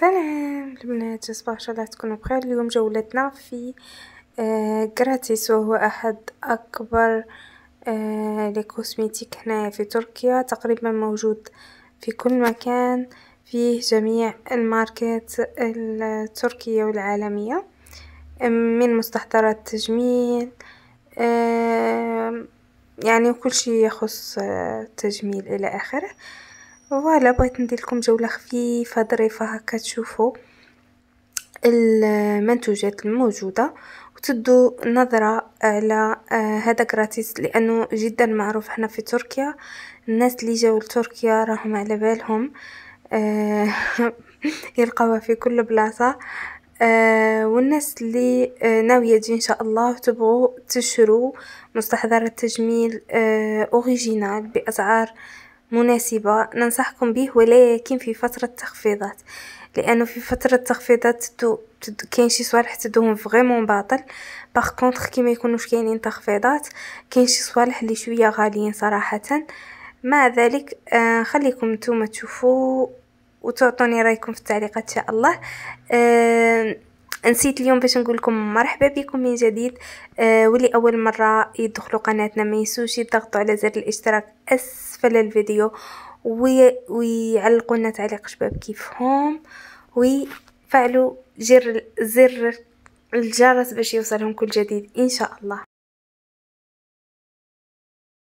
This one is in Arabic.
سلام البنات صباح ان شاء الله تكونوا بخير اليوم جولتنا في غراتيس آه، وهو احد اكبر آه، لي كوسميتيك هنايا في تركيا تقريبا موجود في كل مكان في جميع الماركات التركية والعالمية من مستحضرات تجميل آه، يعني كل شيء يخص التجميل الى اخره فوالا بغيت ندير لكم جوله خفيفه ظريفه هكا تشوفوا المنتوجات الموجوده وتدوا نظره على آه، هذا كراتيس لانه جدا معروف هنا في تركيا الناس اللي جاوا لتركيا راهم على بالهم آه، يلقاوها في كل بلاصه آه والناس اللي آه ناوية تجي إن شاء الله تبغوا تشرو مستحضرات تجميل آه أوريجينال بأسعار مناسبة ننصحكم به ولكن في فترة تخفيضات لانه في فترة تخفيضات تدو كاين شي صوالح تدوهم فغيمون باطل باغ كونطخ كيما ما يكونوش كاينين تخفيضات كاين شي صوالح اللي شويه غاليين صراحه مع ذلك آه خليكم نتوما تشوفوا وتعطوني رايكم في التعليقات ان شاء الله آه نسيت اليوم باش نقول لكم مرحبا بكم من جديد آه واللي اول مره يدخلوا قناتنا ما ينسوش يضغطوا على زر الاشتراك اسفل الفيديو ويعلقوا لنا تعليق شباب كيفهم ويفعلوا جر زر الجرس باش يوصلهم كل جديد ان شاء الله